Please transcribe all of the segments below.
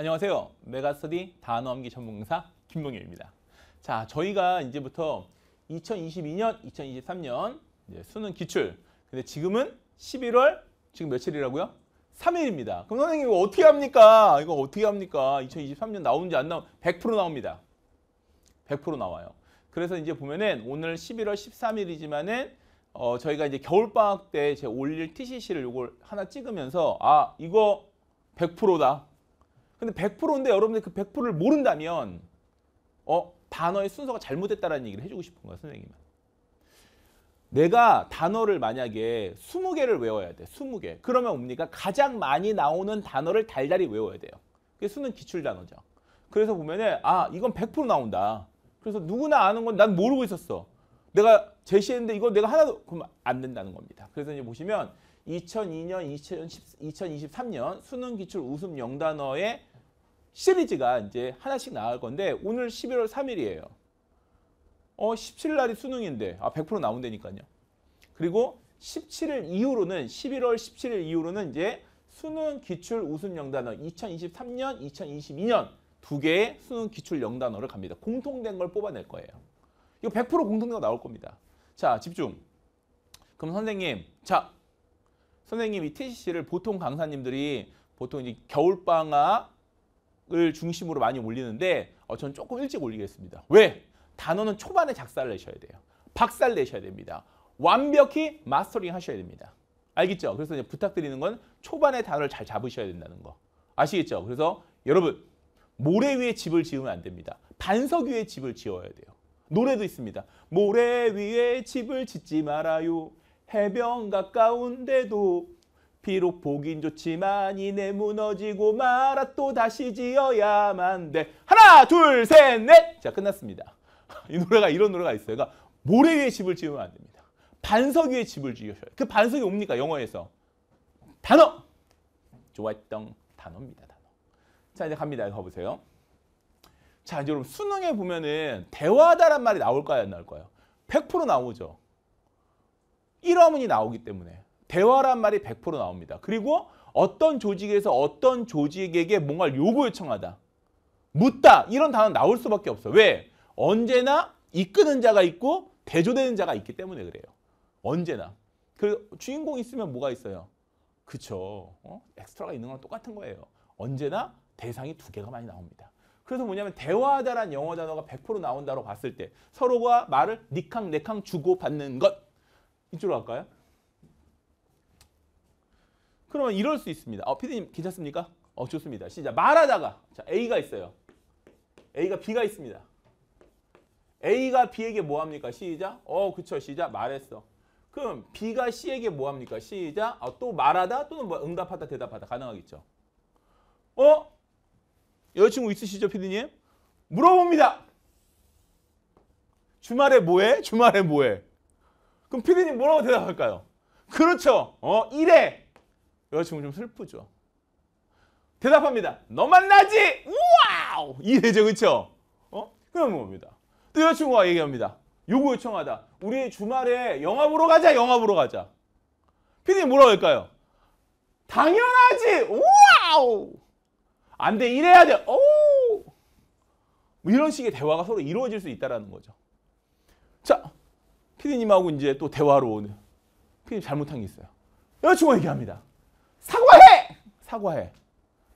안녕하세요. 메가스터디 단어 암기 전문 강 김봉엽입니다. 자, 저희가 이제부터 2022년, 2023년 수능 기출. 근데 지금은 11월 지금 며칠이라고요? 3일입니다. 그럼 선생님 이거 어떻게 합니까? 이거 어떻게 합니까? 2023년 나오는지 안 나오는지 100% 나옵니다. 100% 나와요. 그래서 이제 보면은 오늘 11월 13일이지만은 어, 저희가 이제 겨울방학 때제 올릴 TCC를 이걸 하나 찍으면서 아, 이거 100%다. 근데 100%인데 여러분들 그 100%를 모른다면 어 단어의 순서가 잘못됐다라는 얘기를 해주고 싶은 거예요 선생님은. 내가 단어를 만약에 20개를 외워야 돼. 20개. 그러면 뭡니까? 가장 많이 나오는 단어를 달달이 외워야 돼요. 그게 수능 기출 단어죠. 그래서 보면은 아 이건 100% 나온다. 그래서 누구나 아는 건 난 모르고 있었어. 내가 제시했는데 이거 내가 하나도 그럼 안 된다는 겁니다. 그래서 이제 보시면 2002년, 2023년 수능 기출 우습 영단어의 시리즈가 이제 하나씩 나갈 건데 오늘 11월 3일이에요. 어, 17일 날이 수능인데 아, 100% 나온다니까요. 그리고 17일 이후로는 11월 17일 이후로는 이제 수능 기출 우수 영단어 2023년, 2022년 두 개의 수능 기출 영단어를 갑니다. 공통된 걸 뽑아낼 거예요. 이거 100% 공통된 거 나올 겁니다. 자, 집중. 그럼 선생님, 자, 선생님 이 TCC를 보통 강사님들이 보통 이제 겨울방학 을 중심으로 많이 올리는데 어, 저는 조금 일찍 올리겠습니다. 왜? 단어는 초반에 작사를 내셔야 돼요. 박살 내셔야 됩니다. 완벽히 마스터링 하셔야 됩니다. 알겠죠? 그래서 이제 부탁드리는 건 초반에 단어를 잘 잡으셔야 된다는 거. 아시겠죠? 그래서 여러분 모래 위에 집을 지으면 안 됩니다. 반석 위에 집을 지어야 돼요. 노래도 있습니다. 모래 위에 집을 짓지 말아요. 해변 가까운데도 비록 보긴 좋지만 이내 무너지고 말아 또 다시 지어야만 돼. 하나, 둘, 셋, 넷. 자, 끝났습니다. 이 노래가 이런 노래가 있어요. 그러니까 모래 위에 집을 지으면 안 됩니다. 반석 위에 집을 지으셔요. 그 반석이 뭡니까? 영어에서. 단어. 좋았던 단어입니다. 단어. 자, 이제 갑니다. 이거 가보세요. 자, 이제 여러분 수능에 보면은 대화다란 말이 나올까요? 안 나올까요? 100% 나오죠. 1화문이 나오기 때문에. 대화란 말이 100% 나옵니다. 그리고 어떤 조직에서 어떤 조직에게 뭔가를 요구 요청하다. 묻다. 이런 단어 나올 수밖에 없어. 요 왜? 언제나 이끄는 자가 있고 대조되는 자가 있기 때문에 그래요. 언제나. 그 주인공 있으면 뭐가 있어요? 그쵸. 어? 엑스트라가 있는 거랑 똑같은 거예요. 언제나 대상이 두 개가 많이 나옵니다. 그래서 뭐냐면 대화하다란 영어 단어가 100% 나온다고 봤을 때 서로가 말을 니캉 네캉 주고받는 것 이쪽으로 갈까요? 그러면 이럴 수 있습니다. 어, 피디님 괜찮습니까? 어, 좋습니다. 시작. 말하다가 자, A가 있어요. A가 B가 있습니다. A가 B에게 뭐합니까? 시작. 어, 그쵸. 시작. 말했어. 그럼 B가 C에게 뭐합니까? 시작. 어, 또 말하다 또는 뭐 응답하다 대답하다 가능하겠죠. 어? 여자친구 있으시죠? 피디님? 물어봅니다. 주말에 뭐해? 주말에 뭐해? 그럼 피디님 뭐라고 대답할까요? 그렇죠. 어, 이래. 여자친구 좀 슬프죠. 대답합니다. 너 만나지? 와우! 이해되죠? 그쵸? 어? 그런 겁니다. 또 여자친구가 얘기합니다. 요구 요청하다. 우리 주말에 영화 보러 가자, 영화 보러 가자. 피디님 뭐라고 할까요? 당연하지! 와우! 안 돼, 이래야 돼! 오! 뭐 이런 식의 대화가 서로 이루어질 수 있다는 거죠. 자, 피디님하고 이제 또 대화로 오는. 피디님 잘못한 게 있어요. 여자친구가 얘기합니다. 사과해.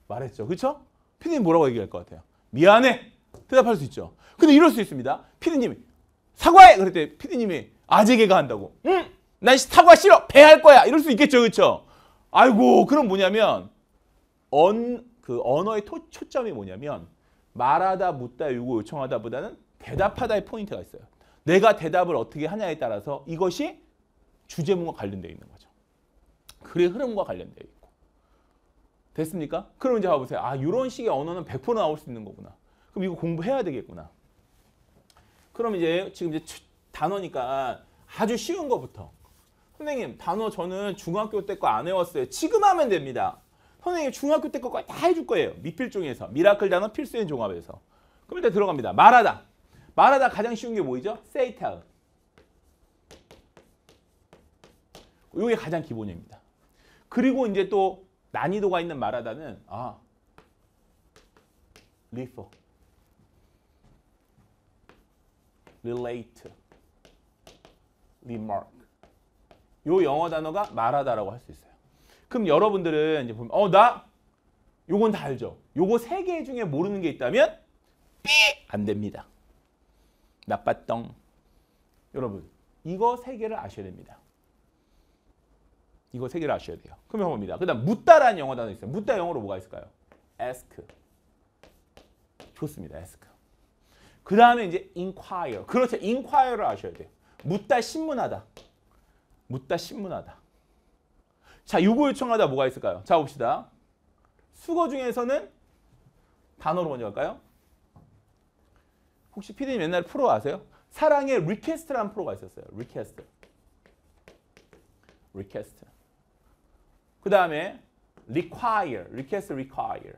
말했죠. 그렇죠? 피디님 뭐라고 얘기할 것 같아요? 미안해. 대답할 수 있죠. 근데 이럴 수 있습니다. 피디님이 사과해. 그랬더니 피디님이 아재 개가 한다고. 응? 난 사과 싫어. 배할 거야. 이럴 수 있겠죠. 그렇죠? 아이고 그럼 뭐냐면 언, 그 언어의 토, 초점이 뭐냐면 말하다, 묻다, 요구, 요청하다 보다는 대답하다의 포인트가 있어요. 내가 대답을 어떻게 하냐에 따라서 이것이 주제문과 관련되어 있는 거죠. 글의 흐름과 관련되어 있고. 됐습니까? 그럼 이제 봐보세요. 아 이런 식의 언어는 100% 나올 수 있는 거구나. 그럼 이거 공부해야 되겠구나. 그럼 이제 지금 이제 단어니까 아주 쉬운 거부터. 선생님 단어 저는 중학교 때 거 안 외웠어요. 지금 하면 됩니다. 선생님 중학교 때 거 다 해줄 거예요. 미필종에서 미라클 단어 필수인 종합에서. 그럼 일단 들어갑니다. 말하다. 말하다 가장 쉬운 게 뭐이죠? 세이타 이게 가장 기본입니다. 그리고 이제 또 난이도가 있는 말하다는 아 refer, relate, remark 요 영어 단어가 말하다라고 할 수 있어요. 그럼 여러분들은 이제 보면 어 나 요건 다 알죠. 요거 세 개 중에 모르는 게 있다면 안 됩니다. 나빴던 여러분 이거 세 개를 아셔야 됩니다. 이거 세 개를 아셔야 돼요. 그럼 영어니다그 다음 묻다라는 영어 단어 있어요. 묻다 영어로 뭐가 있을까요? ask. 좋습니다. ask. 그 다음에 이제 inquire. 그렇죠. inquire를 아셔야 돼요. 묻다 신문하다. 묻다 신문하다. 자, 요거 요청하다 뭐가 있을까요? 자, 봅시다. 수거 중에서는 단어로 먼저 갈까요? 혹시 피디님 옛날 프로 아세요? 사랑의 리퀘스트라는 프로가 있었어요. 리퀘스트. 리퀘스트. 그 다음에 require, request require.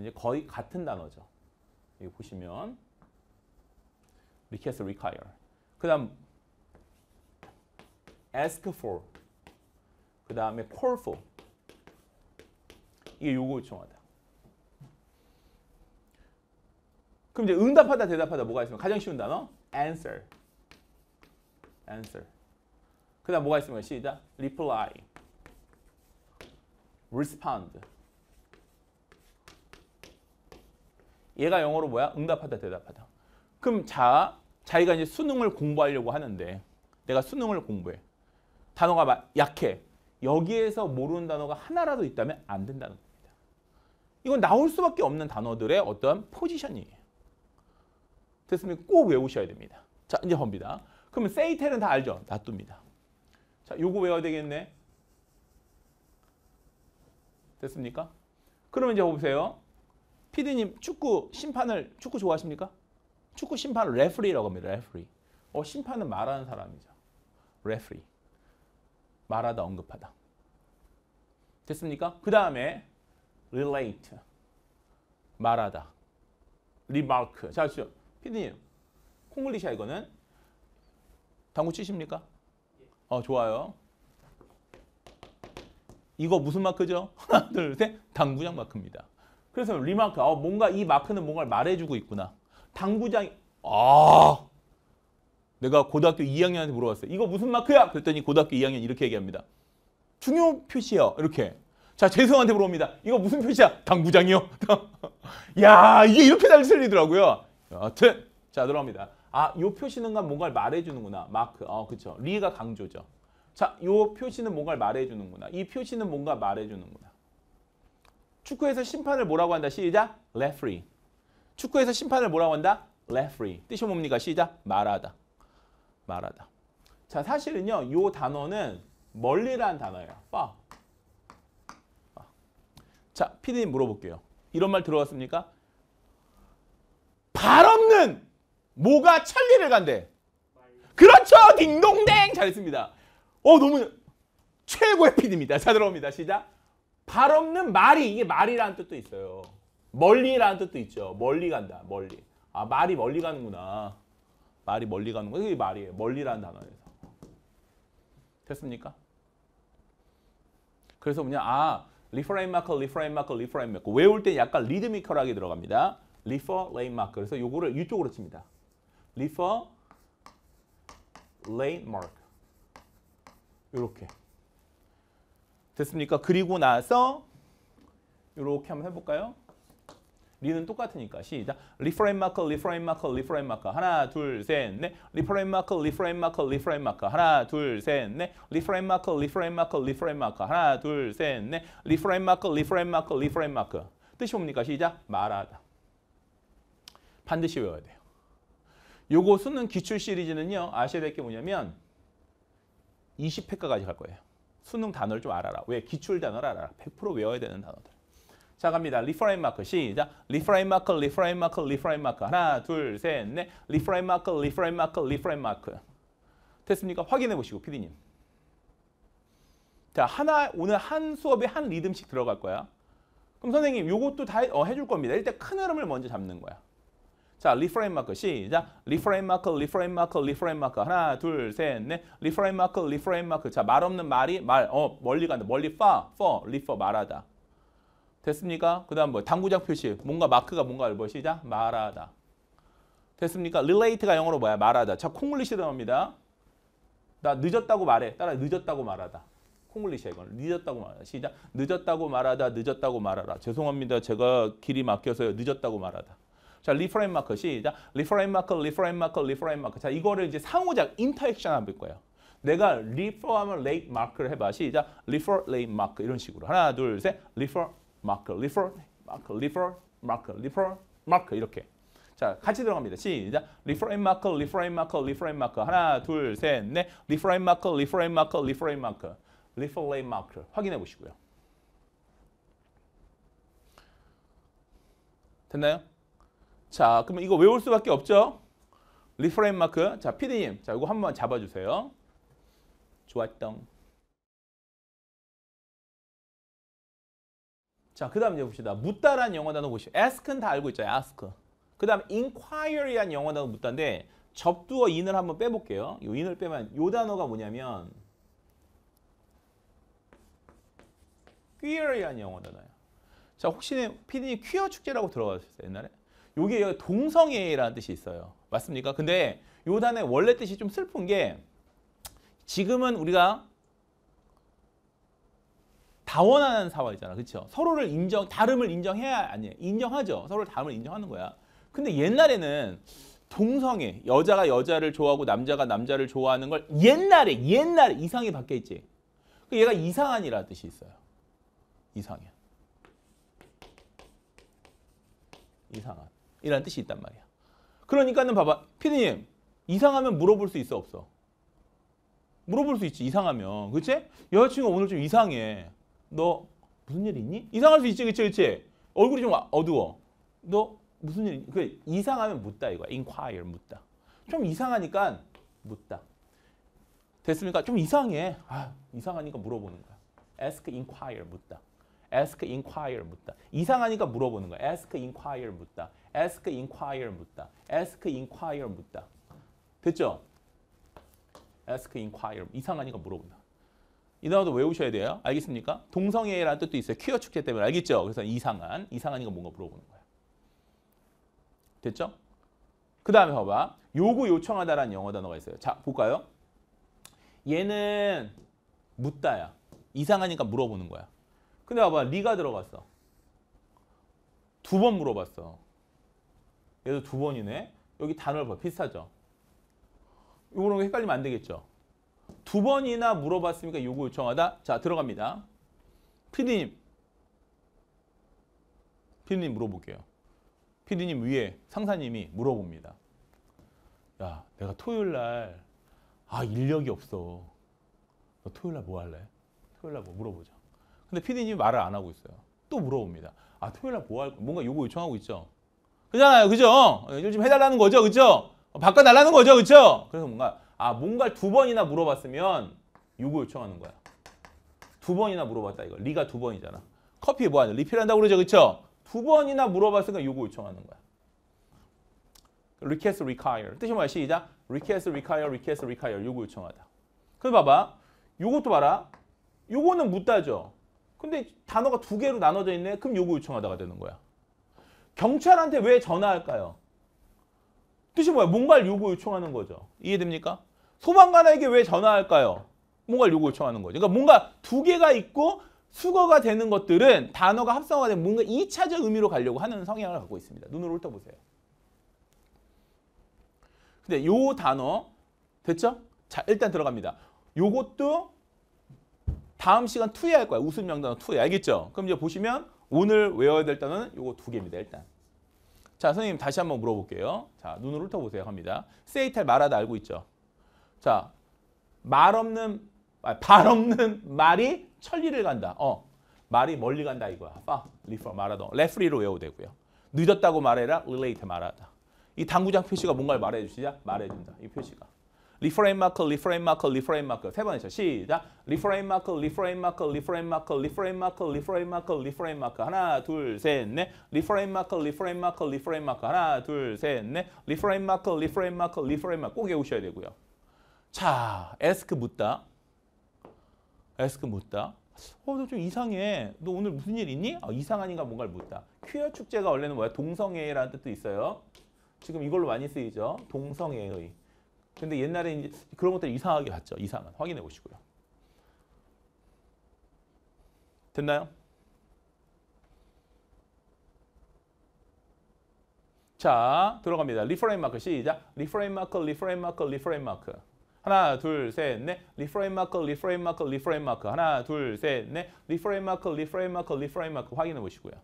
이제 거의 같은 단어죠. 여기 보시면 request require. 그 다음 ask for. 그 다음에 call for. 이게 요거 요청하다. 그럼 이제 응답하다 대답하다 뭐가 있으면 가장 쉬운 단어 answer. answer. 그 다음 뭐가 있으면 시작. reply, respond. 얘가 영어로 뭐야? 응답하다, 대답하다. 그럼 자, 자기가 이제 수능을 공부하려고 하는데 내가 수능을 공부해. 단어가 약해. 여기에서 모르는 단어가 하나라도 있다면 안 된다는 겁니다. 이건 나올 수밖에 없는 단어들의 어떤 포지션이에요. 됐습니까? 꼭 외우셔야 됩니다. 자, 이제 봅니다. 그러 세이텔은 다 알죠? 놔둡니다. 자, 요거 외워야 되겠네. 됐습니까? 그러면 이제 보세요. 피디님 축구 심판을 축구 좋아하십니까? 축구 심판을 레프리라고 합니다. 레프리. 어, 심판은 말하는 사람이죠. 레프리. 말하다 언급하다. 됐습니까? 그 다음에 relate. 말하다. remark. 자, 피디님. 콩글리시아 이거는 당구 치십니까? 어, 좋아요. 이거 무슨 마크죠? 하나, 둘, 셋. 당구장 마크입니다. 그래서 리마크, 어, 뭔가 이 마크는 뭔가를 말해주고 있구나. 당구장이, 아, 내가 고등학교 2학년한테 물어봤어요. 이거 무슨 마크야? 그랬더니 고등학교 2학년 이렇게 얘기합니다. 중요 표시요. 이렇게. 자, 재성한테 물어봅니다. 이거 무슨 표시야? 당구장이요? 야, 이게 이렇게 잘 틀리더라고요. 여튼, 자, 들어갑니다. 아, 요 표시는가 뭔가를 말해주는구나. 마크. 어, 그쵸. 리가 강조죠. 자, 요 표시는 뭔가를 말해주는구나. 이 표시는 뭔가 말해주는구나. 축구에서 심판을 뭐라고 한다? 시작. 레프리. 축구에서 심판을 뭐라고 한다? 레프리. 뜻이 뭡니까? 시작. 말하다. 말하다. 자, 사실은요. 요 단어는 멀리라는 단어예요. 빠. 자, 피디님 물어볼게요. 이런 말 들어봤습니까? 발 없는 뭐가 천리를 간대. 그렇죠. 딩동댕 잘했습니다. 어 너무 최고의 피디입니다. 자 들어옵니다. 시작. 발 없는 말이 이게 말이라는 뜻도 있어요. 멀리라는 뜻도 있죠. 멀리 간다. 멀리. 아 말이 멀리 가는구나. 말이 멀리 가는 거. 이게 말이에요. 멀리라는 단어에서. 됐습니까? 그래서 그냥 아 리퍼레인 마크, 리퍼레인 마크, 리퍼레인 마크 외울 때 약간 리드미컬하게 들어갑니다. 리퍼 레인 마크. 그래서 요거를 이쪽으로 칩니다. 리퍼 레 e r 크 이렇게 됐습니까? 그리고 나서 이렇게 한번 해볼까요? 리는 똑같으니까 시작. 리프레임 마크, 리프레임 마크, 리프레임 마크. 하나, 둘, 셋, 넷. 리프레임 마크, 리프레임 마크, 리프레임 마크. 하나, 둘, 셋, 넷. 리프레임 마크, 리프레임 마크, 리프레임 마크. 하나, 둘, 셋, 넷. 리프레임 마크, 리프레임 마크, 리프레임 마크. 뜻이 뭡니까? 시작. 말하다. 반드시 외워야 돼요. 요거 수능 기출 시리즈는요. 아셔야 될 게 뭐냐면 20회까지 갈 거예요. 수능 단어를 좀 알아라. 왜? 기출 단어를 알아라. 100% 외워야 되는 단어들. 자 갑니다. 리프라임 마크 시작. 리프라임 마크, 리프라임 마크, 리프라임 마크. 하나, 둘, 셋, 넷. 리프라임 마크, 리프라임 마크, 리프라임 마크. 됐습니까? 확인해 보시고 피디님. 자 하나 오늘 한 수업에 한 리듬씩 들어갈 거야. 그럼 선생님 요것도 다 어, 해줄 겁니다. 일단 큰 흐름을 먼저 잡는 거야. 자, 리프레임 마크 시작. 리프레임 마크, 리프레임 마크, 리프레임 마크. 하나, 둘, 셋, 넷. 리프레임 마크, 리프레임 마크. 자, 말 없는 말이 말, 어, 멀리 간다. 멀리 far, for, refer, 말하다. 됐습니까? 그 다음 뭐, 당구장 표시. 뭔가 마크가 뭔가를 뭐 시작? 말하다. 됐습니까? relate가 영어로 뭐야? 말하다. 자, 콩글리시로 나옵니다. 나 늦었다고 말해. 따라 늦었다고 말하다. 콩글리시야 이건. 늦었다고 말하다. 시작. 늦었다고 말하다. 늦었다고 말하라. 죄송합니다. 제가 길이 막혀서요. 늦었다고 말하다. 자, 리프레임 마크 시작. 리프레임 마크, 리프레임 마크, 리프레임 마크. 자, 이거를 이제 상호작 인터액션 하 거예요. 내가 리퍼하면 레이트 마크를 해봐. 시작. 리퍼 레이트 마크 이런 식으로 하나 둘 셋. 리퍼 마크, 리퍼 마크, 리퍼 마크, 리퍼 마크 이렇게. 자 같이 들어갑니다. 시작. 리프레임 마크, 리프레임 마크, 리프레임 마크. 하나 둘셋 넷. 리프레임 마크, 리프레임 마크, 리프레임 마크, 리퍼 레이트 마크 확인해 보시고요. 됐나요? 자, 그러면 이거 외울 수밖에 없죠? 리프레임 마크. 자, PD님. 자, 이거 한 번 잡아주세요. 좋았던. 자, 그 다음 이제 봅시다. 묻다란 영어 단어 보시죠. a s k 은다 알고 있죠. ask. 그 다음 inquiry란 영어 단어 묻다인데 접두어 in을 한번 빼볼게요. 이 in을 빼면 이 단어가 뭐냐면 query란 영어 단어예요. 자, 혹시 PD님 퀴어 축제라고 들어가셨어요, 옛날에? 여기 동성애라는 뜻이 있어요. 맞습니까? 근데 요 단의 원래 뜻이 좀 슬픈 게 지금은 우리가 다원하는 사회잖아. 그렇죠? 서로를 인정, 다름을 인정해야 아니에요. 인정하죠. 서로를 다름을 인정하는 거야. 근데 옛날에는 동성애, 여자가 여자를 좋아하고 남자가 남자를 좋아하는 걸 옛날에 옛날에 이상이 바뀌었지. 그 얘가 이상한이라는 뜻이 있어요. 이상해. 이상한. 이라는 뜻이 있단 말이야. 그러니까는 봐봐. 피디님 이상하면 물어볼 수 있어 없어? 물어볼 수 있지 이상하면. 그치? 여자친구가 오늘 좀 이상해. 너 무슨 일 있니? 이상할 수 있지 그치 그치? 얼굴이 좀 어두워. 너 무슨 일그 이상하면 묻다 이거야. inquire 묻다. 좀 이상하니까 묻다. 됐습니까? 좀 이상해. 아, 이상하니까 물어보는 거야. ask inquire 묻다. ask inquire 묻다. 이상하니까 물어보는 거야. ask inquire 묻다. ask, inquire 묻다. ask, inquire 묻다. 됐죠? ask, inquire. 이상하니까 물어본다. 이 단어도 외우셔야 돼요. 알겠습니까? 동성애라는 뜻도 있어요. 퀴어 축제 때문에 알겠죠? 그래서 이상한, 이상하니까 뭔가 물어보는 거야. 됐죠? 그 다음에 봐봐. 요구 요청하다라는 영어 단어가 있어요. 자, 볼까요? 얘는 묻다야. 이상하니까 물어보는 거야. 근데 봐봐. 리가 들어갔어. 두 번 물어봤어. 얘도 두 번이네. 여기 단어를 봐. 비슷하죠? 이거는 헷갈리면 안 되겠죠? 두 번이나 물어봤으니까 요구 요청하다. 자, 들어갑니다. 피디님. 피디님 물어볼게요. 피디님 위에 상사님이 물어봅니다. 야, 내가 토요일 날, 아, 인력이 없어. 너 토요일 날 뭐 할래? 토요일 날 뭐 물어보자. 근데 피디님이 말을 안 하고 있어요. 또 물어봅니다. 아, 토요일 날 뭐 할, 뭔가 요구 요청하고 있죠? 그잖아요. 그죠? 좀 예, 해달라는 거죠. 그죠? 어, 바꿔달라는 거죠. 그죠? 그래서 뭔가 아 뭔가 두 번이나 물어봤으면 요거 요청하는 거야. 두 번이나 물어봤다 이거. 리가 두 번이잖아. 커피 뭐하냐? 리필한다고 그러죠. 그쵸? 두 번이나 물어봤으니까 요거 요청하는 거야. request require. 뜻이 뭐야? 시작. request require, request require. 요거 요청하다. 그 봐봐. 요것도 봐라. 요거는 묻다죠. 근데 단어가 두 개로 나눠져 있네. 그럼 요거 요청하다가 되는 거야. 경찰한테 왜 전화할까요? 뜻이 뭐야? 뭔가를 요구 요청하는 거죠. 이해됩니까? 소방관에게 왜 전화할까요? 뭔가를 요구 요청하는 거죠. 그러니까 뭔가 두 개가 있고 수거가 되는 것들은 단어가 합성화되 뭔가 2차적 의미로 가려고 하는 성향을 갖고 있습니다. 눈으로 훑어보세요. 근데 요 단어 됐죠? 자 일단 들어갑니다. 요것도 다음 시간 투여할 거야. 웃음 명단어 투여 알겠죠? 그럼 이제 보시면 오늘 외워야 될 단어는 이거두 개입니다. 일단. 자, 선생님 다시 한번 물어볼게요. 자, 눈을 훑어보세요. 합니다. 세이탈 말하다 알고 있죠? 자, 말 없는, 아, 발 없는 말이 천리를 간다. 어, 말이 멀리 간다 이거야. 아, 리퍼 말하다. 레프리로 외워도 되고요. 늦었다고 말해라. 릴레이트 말하다. 이 당구장 표시가 뭔가를 말해주시자? 말해준다. 이 표시가. 리프레임 마크, 리프레임 마크, 리프레임 마크 세 번이죠. 시작. 리프레임 마크, 리프레임 마크, 리프레임 마크, 리프레임 마크, 리프레임 마크, 리프레임 마크 하나, 둘, 셋, 넷. 리프레임 마크, 리프레임 마크, 리프레임 마크 하나, 둘, 셋, 넷. 리프레임 마크, 리프레임 마크, 리프레임 마크 꼭 외우셔야 되고요. 자, 에스크 묻다. 에스크 묻다. 어, 너좀 이상해. 너 오늘 무슨 일 있니? 어, 이상하니까 뭔가를 묻다. 퀴어 축제가 원래는 뭐야? 동성애라는 뜻도 있어요. 지금 이걸로 많이 쓰이죠. 동성애의. 근데 옛날에 이제 그런 것들 이상하게 이 봤죠. 이상은 확인해 보시고요. 됐나요? 자, 들어갑니다. 리프레임 마크 시작. 리프레임 마크, 리프레임 마크, 리프레임 마크. 하나, 둘, 셋, 넷. 리프레임 마크, 리프레임 마크, 리프레임 마크. 하나, 둘, 셋, 넷. 리프레임 마크, 리프레임 마크, 리프레임 마크. 확인해 보시고요.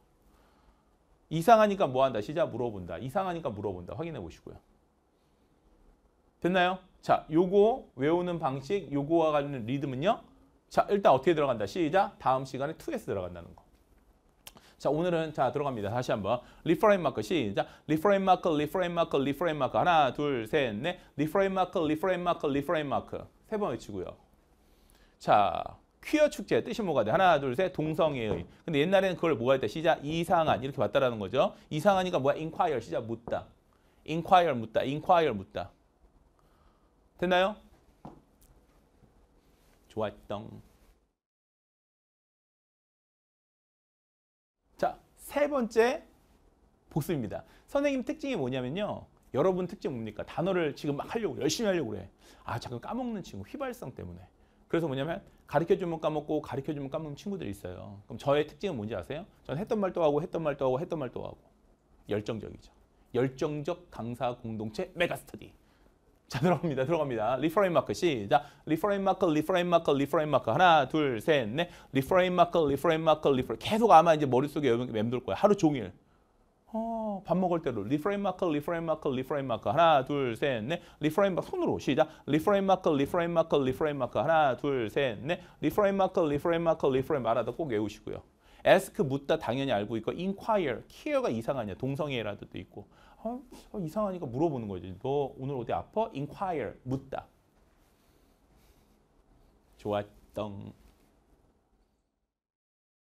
이상하니까 뭐 한다? 시작 물어본다. 이상하니까 물어본다. 확인해 보시고요. 됐나요? 자, 요거 외우는 방식, 요거와 관련 된 리듬은요. 자, 일단 어떻게 들어간다? 시작. 다음 시간에 2에서 들어간다는 거. 자, 오늘은 자, 들어갑니다. 다시 한번. 리프레임 마크 시작. 리프레임 마크, 리프레임 마크, 리프레임 마크. 하나, 둘, 셋, 넷. 리프레임 마크, 리프레임 마크, 리프레임 마크. 세 번 외치고요. 자, 퀴어 축제 뜻이 뭐가 돼? 하나, 둘, 셋, 동성애의. 근데 옛날에는 그걸 뭐가 했다? 시작, 이상한 이렇게 봤다라는 거죠. 이상하니까 뭐야? 인콰이어, 시작, 묻다. 인콰이어, 묻다. 인콰이어, 묻다. 됐나요? 좋았던. 자, 세 번째 복습입니다. 선생님 특징이 뭐냐면요. 여러분 특징 뭡니까? 단어를 지금 막 하려고 열심히 하려고 그래. 아, 잠깐 까먹는 친구 휘발성 때문에. 그래서 뭐냐면 가르켜 주면 까먹고 가르켜 주면 까먹는 친구들이 있어요. 그럼 저의 특징은 뭔지 아세요? 전 했던 말 또 하고 했던 말 또 하고 했던 말 또 하고 열정적이죠. 열정적 강사 공동체 메가스터디. 자 들어갑니다. 들어갑니다. 리프레임 마크 시작. 리프레임 마크, 리프레임 마크, 리프레임 마크. 하나, 둘, 셋, 넷. 리프레임 마크, 리프레임 마크, 리프레임. 계속 아마 이제 머릿속에 맴돌 거야. 하루 종일. 어, 밥 먹을 때로 리프레임 마크, 리프레임 마크, 리프레임 마크. 하나, 둘, 셋, 넷. 리프레임 마크 손으로 시작. 리프레임 마크, 리프레임 마크, 리프레임 마크. 하나, 둘, 셋, 넷. 리프레임 마크, 리프레임 마크, 리프레임 말하도꼭 외우시고요. ask 묻다 당연히 알고 있고 inquire, c a 가 이상하냐 동성애라도 있고 어, 어, 이상하니까 물어보는 거지. 너 오늘 어디 아파? inquire, 묻다. 좋았던